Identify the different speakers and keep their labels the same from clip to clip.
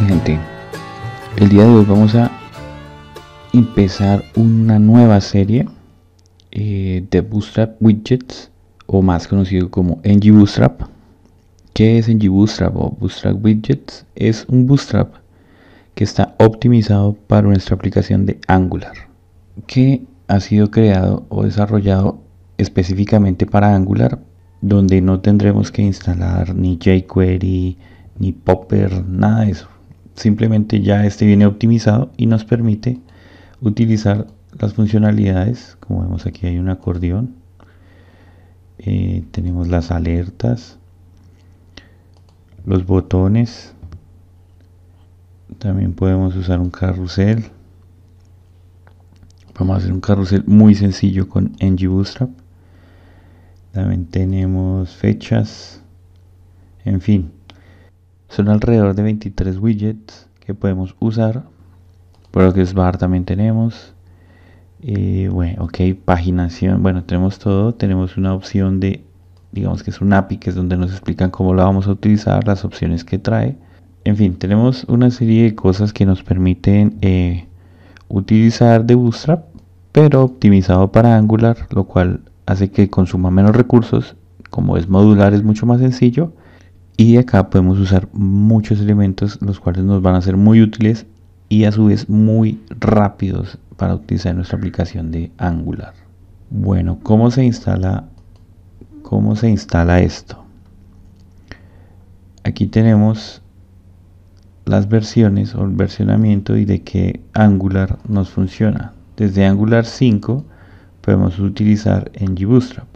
Speaker 1: gente, el día de hoy vamos a empezar una nueva serie eh, de Bootstrap Widgets o más conocido como NG Bootstrap. ¿Qué es NG Bootstrap o Bootstrap Widgets? Es un Bootstrap que está optimizado para nuestra aplicación de Angular que ha sido creado o desarrollado específicamente para Angular donde no tendremos que instalar ni jQuery ni Popper, nada de eso simplemente ya este viene optimizado y nos permite utilizar las funcionalidades como vemos aquí hay un acordeón eh, tenemos las alertas los botones también podemos usar un carrusel vamos a hacer un carrusel muy sencillo con ng bootstrap también tenemos fechas en fin son alrededor de 23 widgets que podemos usar. es bar también tenemos. Eh, bueno, ok, paginación. Bueno, tenemos todo. Tenemos una opción de, digamos que es un API, que es donde nos explican cómo la vamos a utilizar, las opciones que trae. En fin, tenemos una serie de cosas que nos permiten eh, utilizar de Bootstrap, pero optimizado para Angular, lo cual hace que consuma menos recursos. Como es modular, es mucho más sencillo y acá podemos usar muchos elementos los cuales nos van a ser muy útiles y a su vez muy rápidos para utilizar nuestra aplicación de Angular. Bueno, ¿cómo se instala, cómo se instala esto? Aquí tenemos las versiones o el versionamiento y de qué Angular nos funciona. Desde Angular 5 podemos utilizar en Bootstrap.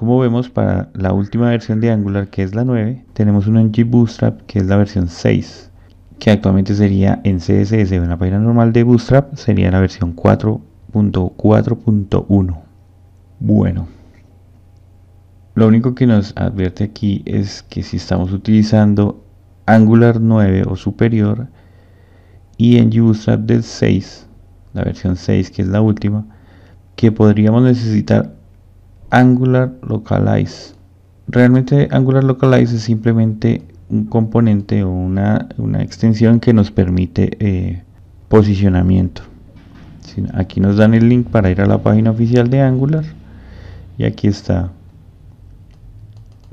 Speaker 1: Como vemos para la última versión de Angular que es la 9, tenemos un ng Bootstrap que es la versión 6, que actualmente sería en CSS de una página normal de Bootstrap sería la versión 4.4.1. Bueno, lo único que nos advierte aquí es que si estamos utilizando Angular 9 o superior y en Bootstrap del 6, la versión 6 que es la última, que podríamos necesitar Angular Localize. Realmente Angular Localize es simplemente un componente o una, una extensión que nos permite eh, posicionamiento. Aquí nos dan el link para ir a la página oficial de Angular y aquí está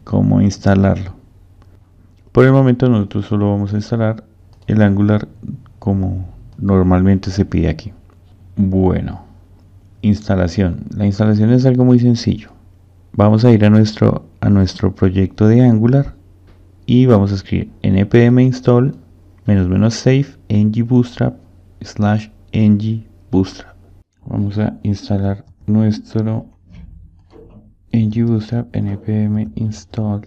Speaker 1: cómo instalarlo. Por el momento nosotros solo vamos a instalar el Angular como normalmente se pide aquí. Bueno. Instalación. La instalación es algo muy sencillo. Vamos a ir a nuestro, a nuestro proyecto de Angular y vamos a escribir npm install menos menos save bootstrap slash bootstrap Vamos a instalar nuestro bootstrap npm install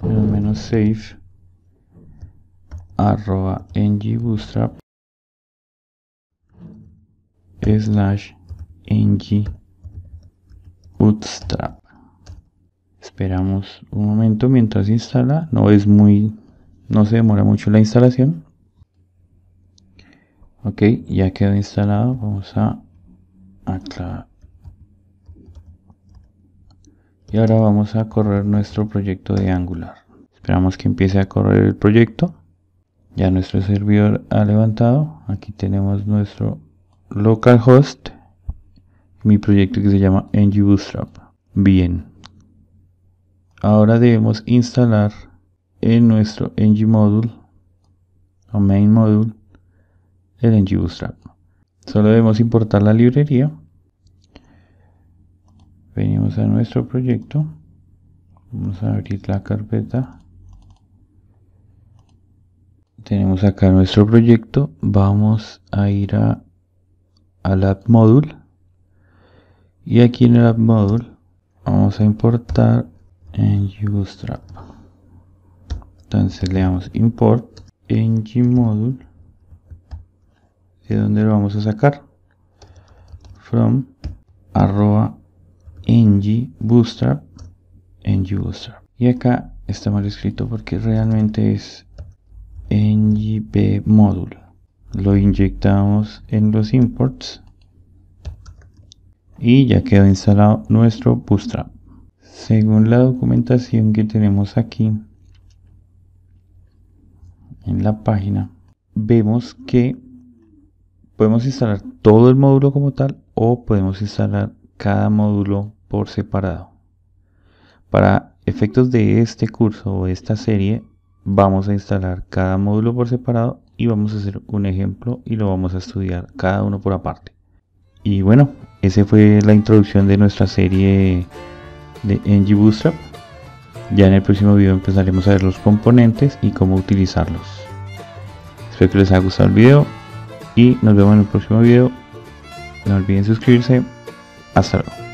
Speaker 1: menos menos save arroba bootstrap slash ng bootstrap esperamos un momento mientras instala no es muy no se demora mucho la instalación ok ya quedó instalado vamos a aclarar y ahora vamos a correr nuestro proyecto de angular esperamos que empiece a correr el proyecto ya nuestro servidor ha levantado aquí tenemos nuestro localhost mi proyecto que se llama ng bootstrap bien ahora debemos instalar en nuestro ng module o main module el ng bootstrap solo debemos importar la librería venimos a nuestro proyecto vamos a abrir la carpeta tenemos acá nuestro proyecto vamos a ir a al app module y aquí en el app module vamos a importar en entonces le damos import en module de donde lo vamos a sacar from arroba ng bootstrap y acá está mal escrito porque realmente es ng module lo inyectamos en los imports y ya quedó instalado nuestro bootstrap según la documentación que tenemos aquí en la página vemos que podemos instalar todo el módulo como tal o podemos instalar cada módulo por separado para efectos de este curso o esta serie vamos a instalar cada módulo por separado y vamos a hacer un ejemplo y lo vamos a estudiar cada uno por aparte. Y bueno, esa fue la introducción de nuestra serie de NG Bootstrap. Ya en el próximo video empezaremos a ver los componentes y cómo utilizarlos. Espero que les haya gustado el video y nos vemos en el próximo video. No olviden suscribirse. Hasta luego.